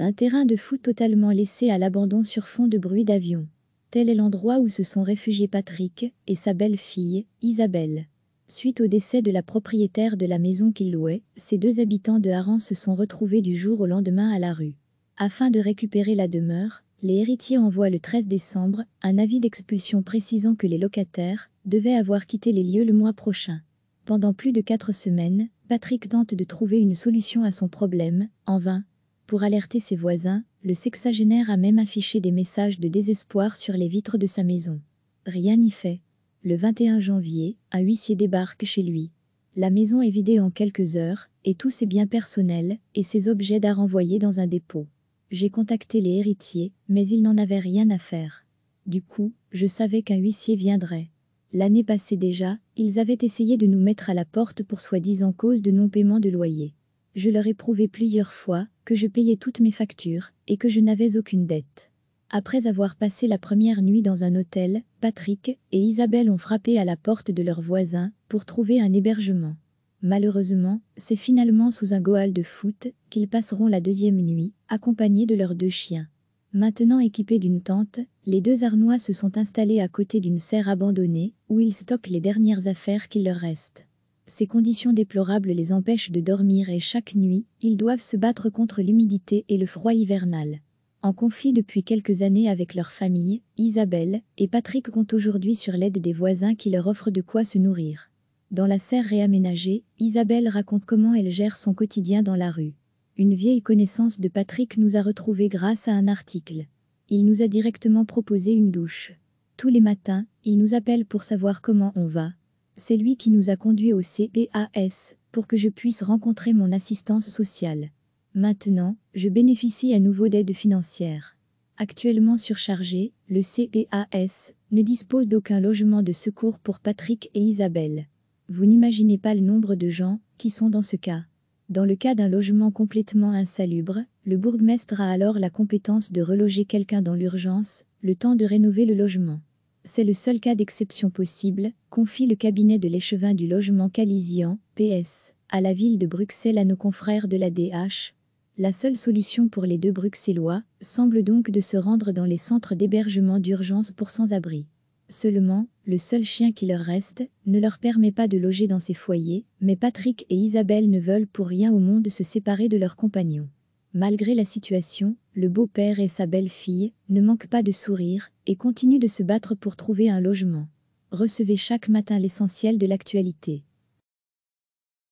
Un terrain de foot totalement laissé à l'abandon sur fond de bruit d'avion. Tel est l'endroit où se sont réfugiés Patrick et sa belle-fille, Isabelle. Suite au décès de la propriétaire de la maison qu'il louait, ces deux habitants de Haran se sont retrouvés du jour au lendemain à la rue. Afin de récupérer la demeure, les héritiers envoient le 13 décembre un avis d'expulsion précisant que les locataires devaient avoir quitté les lieux le mois prochain. Pendant plus de quatre semaines, Patrick tente de trouver une solution à son problème, en vain, pour alerter ses voisins, le sexagénaire a même affiché des messages de désespoir sur les vitres de sa maison. Rien n'y fait. Le 21 janvier, un huissier débarque chez lui. La maison est vidée en quelques heures, et tous ses biens personnels et ses objets d'art envoyés dans un dépôt. J'ai contacté les héritiers, mais ils n'en avaient rien à faire. Du coup, je savais qu'un huissier viendrait. L'année passée déjà, ils avaient essayé de nous mettre à la porte pour soi-disant cause de non-paiement de loyer. Je leur ai prouvé plusieurs fois que je payais toutes mes factures et que je n'avais aucune dette. Après avoir passé la première nuit dans un hôtel, Patrick et Isabelle ont frappé à la porte de leurs voisins pour trouver un hébergement. Malheureusement, c'est finalement sous un goal de foot qu'ils passeront la deuxième nuit, accompagnés de leurs deux chiens. Maintenant équipés d'une tente, les deux Arnois se sont installés à côté d'une serre abandonnée où ils stockent les dernières affaires qui leur restent. Ces conditions déplorables les empêchent de dormir et chaque nuit, ils doivent se battre contre l'humidité et le froid hivernal. En conflit depuis quelques années avec leur famille, Isabelle et Patrick comptent aujourd'hui sur l'aide des voisins qui leur offrent de quoi se nourrir. Dans la serre réaménagée, Isabelle raconte comment elle gère son quotidien dans la rue. Une vieille connaissance de Patrick nous a retrouvés grâce à un article. Il nous a directement proposé une douche. Tous les matins, il nous appelle pour savoir comment on va, c'est lui qui nous a conduits au CEAS pour que je puisse rencontrer mon assistance sociale. Maintenant, je bénéficie à nouveau d'aide financière. Actuellement surchargé, le CEAS ne dispose d'aucun logement de secours pour Patrick et Isabelle. Vous n'imaginez pas le nombre de gens qui sont dans ce cas. Dans le cas d'un logement complètement insalubre, le bourgmestre a alors la compétence de reloger quelqu'un dans l'urgence, le temps de rénover le logement c'est le seul cas d'exception possible, confie le cabinet de l'échevin du logement Calisian, PS, à la ville de Bruxelles à nos confrères de la DH. La seule solution pour les deux Bruxellois semble donc de se rendre dans les centres d'hébergement d'urgence pour sans-abri. Seulement, le seul chien qui leur reste ne leur permet pas de loger dans ces foyers, mais Patrick et Isabelle ne veulent pour rien au monde se séparer de leurs compagnons. Malgré la situation, le beau-père et sa belle-fille, ne manquent pas de sourire et continuent de se battre pour trouver un logement. Recevez chaque matin l'essentiel de l'actualité.